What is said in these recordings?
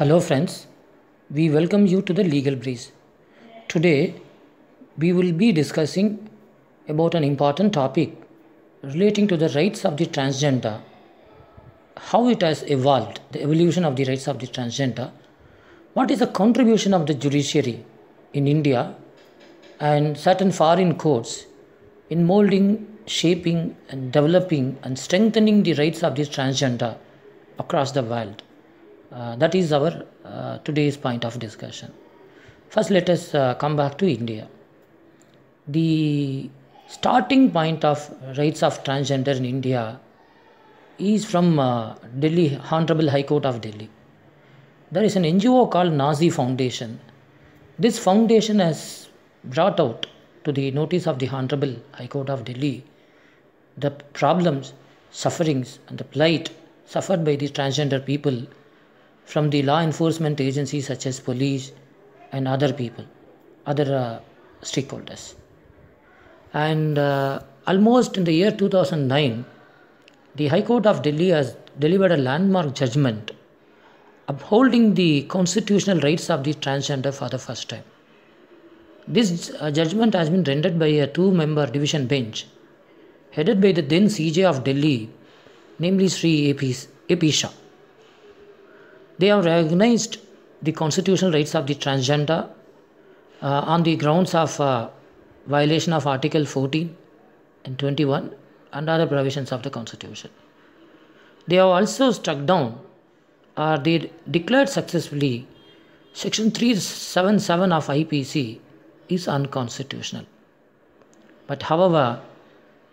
Hello, friends. We welcome you to the Legal Breeze. Today, we will be discussing about an important topic relating to the rights of the transgender, how it has evolved, the evolution of the rights of the transgender, what is the contribution of the judiciary in India and certain foreign courts in molding, shaping, and developing and strengthening the rights of the transgender across the world. Uh, that is our uh, today's point of discussion. First, let us uh, come back to India. The starting point of rights of transgender in India is from uh, Delhi Honorable High Court of Delhi. There is an NGO called Nazi Foundation. This foundation has brought out to the notice of the Honorable High Court of Delhi the problems, sufferings, and the plight suffered by the transgender people from the law enforcement agencies such as police and other people, other uh, stakeholders. And uh, almost in the year 2009, the High Court of Delhi has delivered a landmark judgment upholding the constitutional rights of the transgender for the first time. This uh, judgment has been rendered by a two member division bench headed by the then CJ of Delhi, namely Sri AP, AP Shah. They have recognized the constitutional rights of the transgender uh, on the grounds of uh, violation of Article 14 and 21 and other provisions of the Constitution. They have also struck down or they declared successfully Section 377 of IPC is unconstitutional. But however,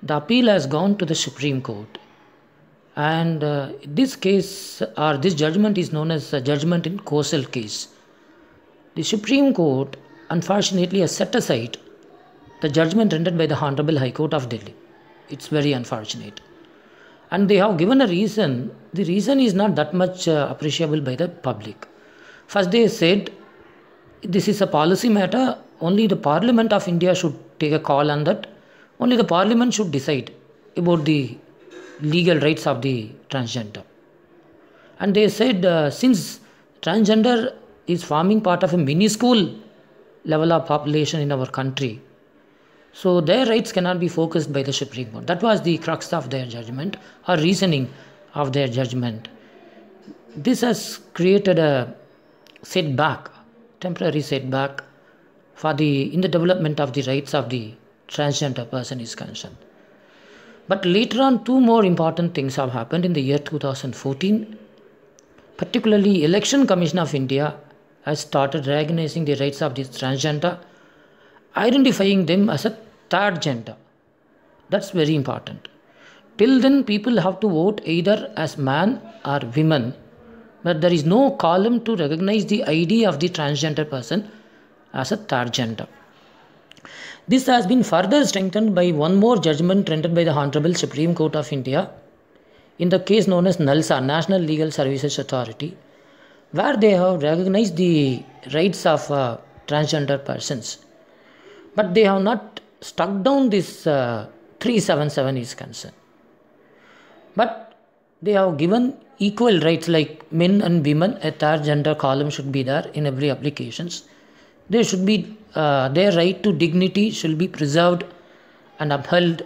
the appeal has gone to the Supreme Court and uh, this case or this judgment is known as a judgment in Kosel case. The Supreme Court unfortunately has set aside the judgment rendered by the Honorable High Court of Delhi. It's very unfortunate. And they have given a reason. The reason is not that much uh, appreciable by the public. First, they said this is a policy matter, only the Parliament of India should take a call on that, only the Parliament should decide about the legal rights of the transgender. And they said uh, since transgender is forming part of a minuscule level of population in our country, so their rights cannot be focused by the Supreme Court. That was the crux of their judgment or reasoning of their judgment. This has created a setback, temporary setback for the in the development of the rights of the transgender person is concerned. But later on, two more important things have happened in the year 2014. Particularly, Election Commission of India has started recognizing the rights of the transgender, identifying them as a third gender. That's very important. Till then, people have to vote either as man or woman, but there is no column to recognize the ID of the transgender person as a third gender. This has been further strengthened by one more judgment rendered by the Honorable Supreme Court of India in the case known as NALSA, National Legal Services Authority, where they have recognized the rights of uh, transgender persons. But they have not struck down this uh, 377 is concerned. But they have given equal rights like men and women, a third gender column should be there in every applications. They should be uh, their right to dignity should be preserved and upheld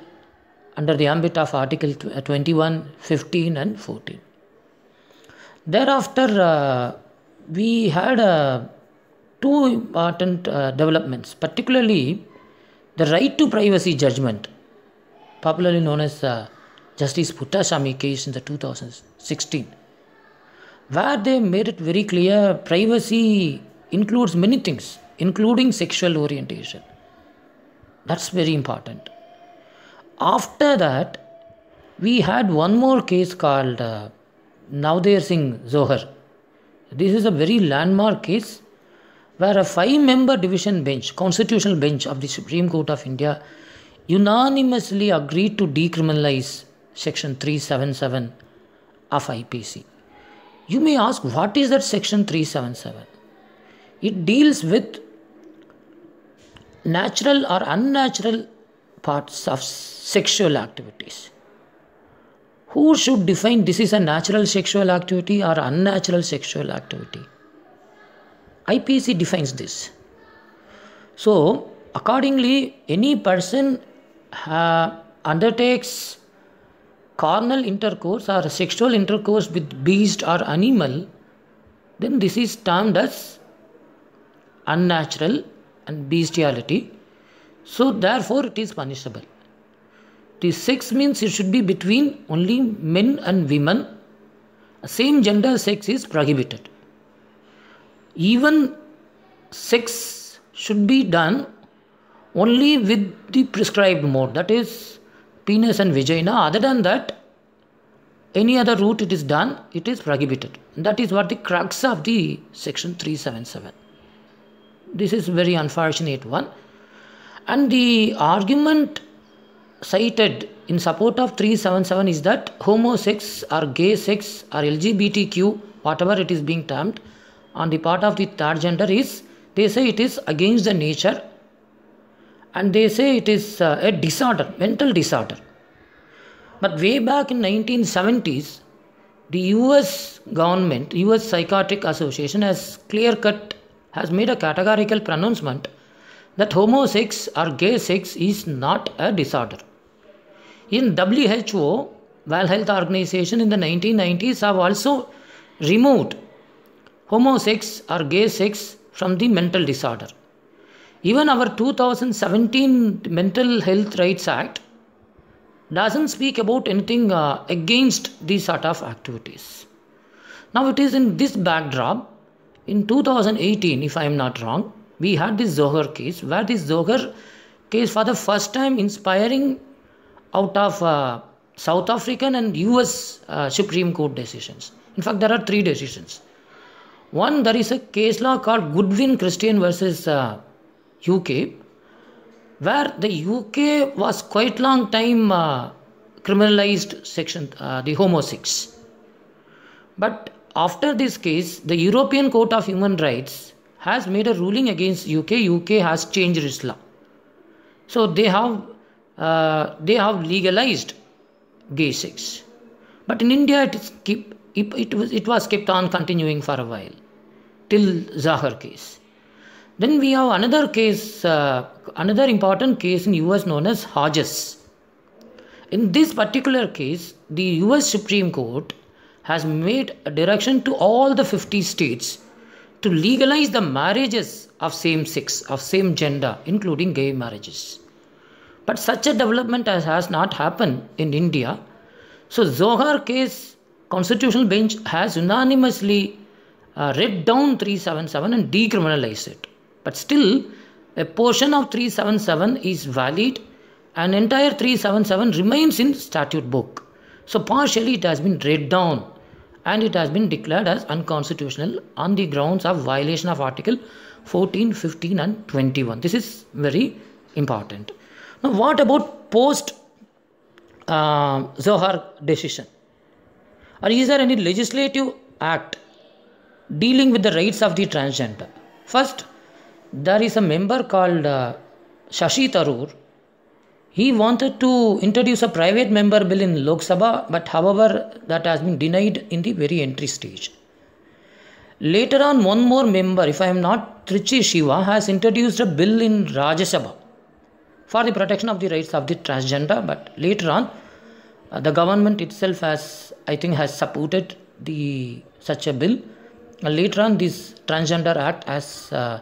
under the ambit of Article uh, 21, 15, and 14. Thereafter, uh, we had uh, two important uh, developments, particularly the right to privacy judgment, popularly known as uh, Justice Puttasamy case in the 2016, where they made it very clear privacy includes many things including sexual orientation. That's very important. After that, we had one more case called uh, Navdeer Singh Zohar. This is a very landmark case where a five member division bench, constitutional bench of the Supreme Court of India, unanimously agreed to decriminalize Section 377 of IPC. You may ask, what is that Section 377? It deals with natural or unnatural parts of sexual activities. Who should define this is a natural sexual activity or unnatural sexual activity? IPC defines this. So, accordingly, any person uh, undertakes carnal intercourse or sexual intercourse with beast or animal, then this is termed as unnatural and bestiality. So, therefore, it is punishable. The sex means it should be between only men and women. Same gender sex is prohibited. Even sex should be done only with the prescribed mode, that is, penis and vagina. Other than that, any other route it is done, it is prohibited. That is what the crux of the section 377 this is very unfortunate one and the argument cited in support of 377 is that homo sex or gay sex or lgbtq whatever it is being termed on the part of the third gender is they say it is against the nature and they say it is uh, a disorder mental disorder but way back in 1970s the us government us psychiatric association has clear cut has made a categorical pronouncement that homosex or gay sex is not a disorder. In WHO, World Health Organization in the 1990s have also removed homosex or gay sex from the mental disorder. Even our 2017 Mental Health Rights Act doesn't speak about anything uh, against these sort of activities. Now, it is in this backdrop in 2018 if i am not wrong we had this zohar case where this zohar case for the first time inspiring out of uh, south african and us uh, supreme court decisions in fact there are three decisions one there is a case law called goodwin christian versus uh, uk where the uk was quite long time uh, criminalized section uh, the homo 6 but after this case, the European Court of Human Rights has made a ruling against UK. UK has changed its law. So they have uh, they have legalized gay sex. But in India, it, is keep, it, it, was, it was kept on continuing for a while till Zahar case. Then we have another case, uh, another important case in US known as Hodges. In this particular case, the US Supreme Court has made a direction to all the 50 states to legalize the marriages of same sex, of same gender, including gay marriages. But such a development has, has not happened in India. So, Zohar case, Constitutional Bench has unanimously uh, read down 377 and decriminalized it. But still, a portion of 377 is valid and entire 377 remains in statute book. So partially it has been read down and it has been declared as unconstitutional on the grounds of violation of Article 14, 15, and 21. This is very important. Now, what about post uh, Zohar decision? Or is there any legislative act dealing with the rights of the transgender? First, there is a member called uh, Shashi Tharoor he wanted to introduce a private member bill in Lok Sabha, but however, that has been denied in the very entry stage. Later on, one more member, if I am not Trichy Shiva, has introduced a bill in Rajya Sabha for the protection of the rights of the transgender, but later on, uh, the government itself has, I think, has supported the such a bill. Uh, later on, this Transgender Act has, uh,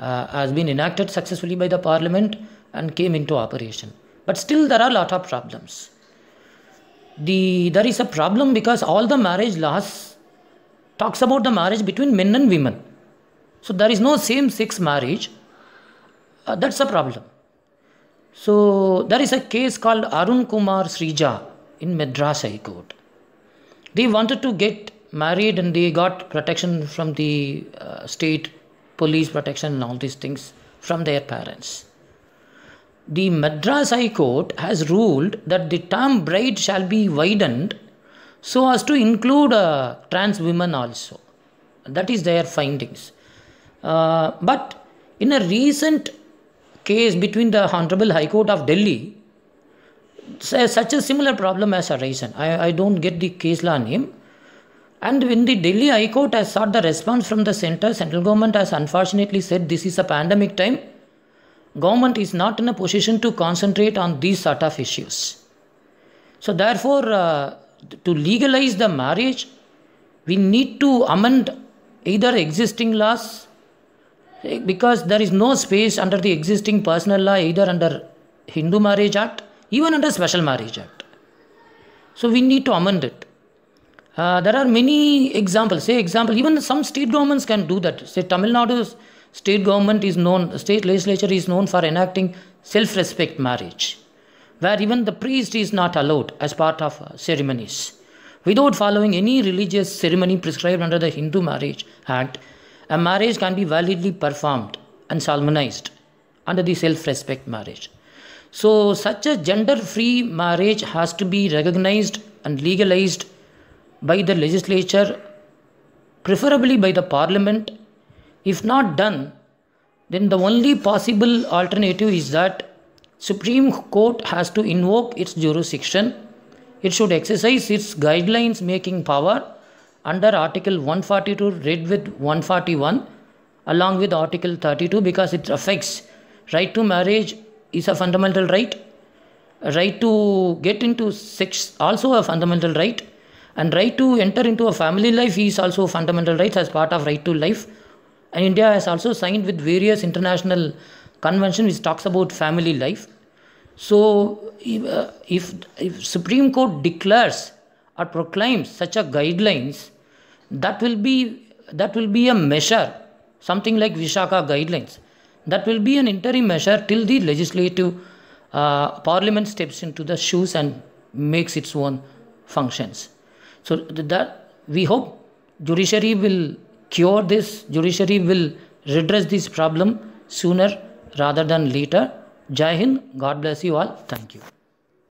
uh, has been enacted successfully by the parliament and came into operation. But still, there are a lot of problems. The, there is a problem because all the marriage laws talks about the marriage between men and women. So there is no same-sex marriage. Uh, that's a problem. So there is a case called Arun Kumar Srija in Madras High Court. They wanted to get married and they got protection from the uh, state police protection and all these things from their parents the Madras High Court has ruled that the term bride shall be widened so as to include uh, trans women also. That is their findings. Uh, but in a recent case between the Honorable High Court of Delhi, such a similar problem has arisen. I, I don't get the case law name. And when the Delhi High Court has sought the response from the centre, central government has unfortunately said this is a pandemic time government is not in a position to concentrate on these sort of issues. So therefore, uh, to legalize the marriage, we need to amend either existing laws eh, because there is no space under the existing personal law either under Hindu Marriage Act, even under Special Marriage Act. So we need to amend it. Uh, there are many examples. Say example, even some state governments can do that. Say Tamil Nadu's State government is known, state legislature is known for enacting self respect marriage, where even the priest is not allowed as part of uh, ceremonies. Without following any religious ceremony prescribed under the Hindu Marriage Act, a marriage can be validly performed and solemnized under the self respect marriage. So, such a gender free marriage has to be recognized and legalized by the legislature, preferably by the parliament if not done, then the only possible alternative is that Supreme Court has to invoke its jurisdiction. It should exercise its guidelines making power under Article 142 read with 141 along with Article 32 because it affects right to marriage is a fundamental right right to get into sex also a fundamental right and right to enter into a family life is also fundamental right as part of right to life India has also signed with various international conventions, which talks about family life. So uh, if, if Supreme Court declares or proclaims such a guidelines, that will be that will be a measure, something like Vishaka guidelines. That will be an interim measure till the legislative uh, parliament steps into the shoes and makes its own functions. So that we hope judiciary will cure this, judiciary will redress this problem sooner rather than later. Jai Hind, God bless you all. Thank you.